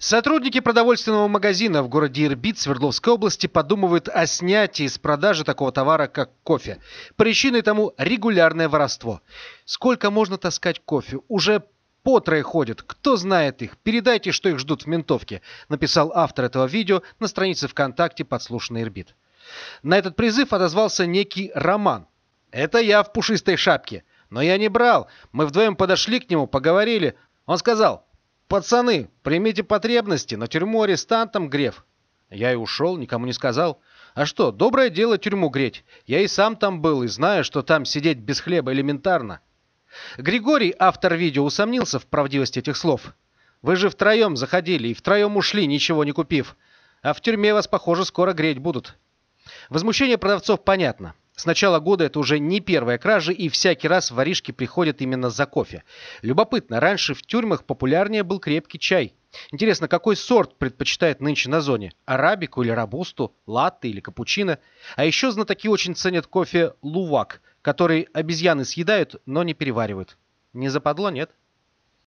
Сотрудники продовольственного магазина в городе Ирбит Свердловской области подумывают о снятии с продажи такого товара, как кофе. Причиной тому регулярное воровство. Сколько можно таскать кофе? Уже по трое ходят. Кто знает их? Передайте, что их ждут в ментовке, написал автор этого видео на странице ВКонтакте «Подслушанный Ирбит». На этот призыв отозвался некий Роман. «Это я в пушистой шапке. Но я не брал. Мы вдвоем подошли к нему, поговорили. Он сказал, «Пацаны, примите потребности, на тюрьму арестантом грев. Я и ушел, никому не сказал. А что, доброе дело тюрьму греть. Я и сам там был, и знаю, что там сидеть без хлеба элементарно. Григорий, автор видео, усомнился в правдивости этих слов. «Вы же втроем заходили и втроем ушли, ничего не купив. А в тюрьме вас, похоже, скоро греть будут». Возмущение продавцов понятно. С начала года это уже не первая кража, и всякий раз воришки приходят именно за кофе. Любопытно, раньше в тюрьмах популярнее был крепкий чай. Интересно, какой сорт предпочитает нынче на зоне? Арабику или рабусту, латте или капучино? А еще знатоки очень ценят кофе лувак, который обезьяны съедают, но не переваривают. Не западло, нет?